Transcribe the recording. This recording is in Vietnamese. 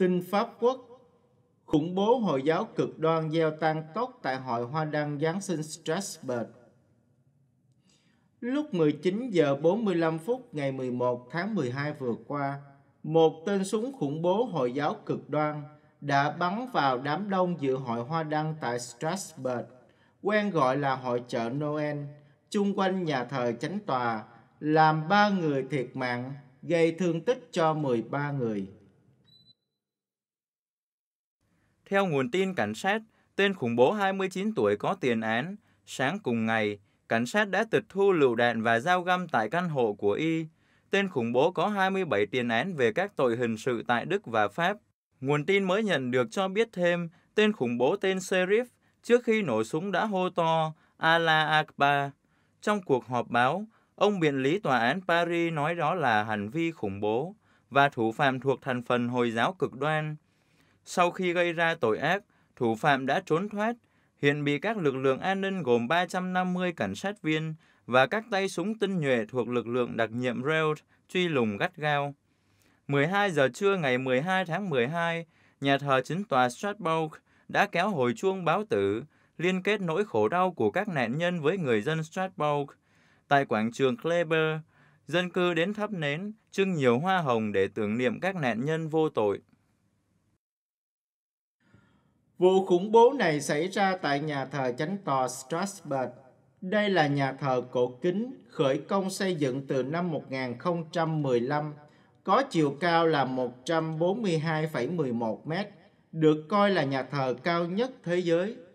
tin Pháp Quốc Khủng bố Hồi giáo cực đoan gieo tan tốc tại hội Hoa Đăng Giáng sinh Strasbourg. Lúc 19 giờ 45 phút ngày 11 tháng 12 vừa qua, một tên súng khủng bố Hồi giáo cực đoan đã bắn vào đám đông dự hội Hoa Đăng tại Strasbourg, quen gọi là hội chợ Noel, chung quanh nhà thờ chánh tòa, làm ba người thiệt mạng, gây thương tích cho 13 người. Theo nguồn tin cảnh sát, tên khủng bố 29 tuổi có tiền án. Sáng cùng ngày, cảnh sát đã tịch thu lựu đạn và dao găm tại căn hộ của y. Tên khủng bố có 27 tiền án về các tội hình sự tại Đức và Pháp. Nguồn tin mới nhận được cho biết thêm, tên khủng bố tên Serif trước khi nổ súng đã hô to Allah Akbar. Trong cuộc họp báo, ông biện lý tòa án Paris nói đó là hành vi khủng bố và thủ phạm thuộc thành phần Hồi giáo cực đoan. Sau khi gây ra tội ác, thủ phạm đã trốn thoát, hiện bị các lực lượng an ninh gồm 350 cảnh sát viên và các tay súng tinh nhuệ thuộc lực lượng đặc nhiệm Rail truy lùng gắt gao. 12 giờ trưa ngày 12 tháng 12, nhà thờ chính tòa Strasbourg đã kéo hồi chuông báo tử, liên kết nỗi khổ đau của các nạn nhân với người dân Strasbourg. Tại quảng trường Kleber, dân cư đến thắp nến, trưng nhiều hoa hồng để tưởng niệm các nạn nhân vô tội. Vụ khủng bố này xảy ra tại nhà thờ chánh tòa Strasbourg. Đây là nhà thờ cổ kính khởi công xây dựng từ năm 1015, có chiều cao là 142,11 mét, được coi là nhà thờ cao nhất thế giới.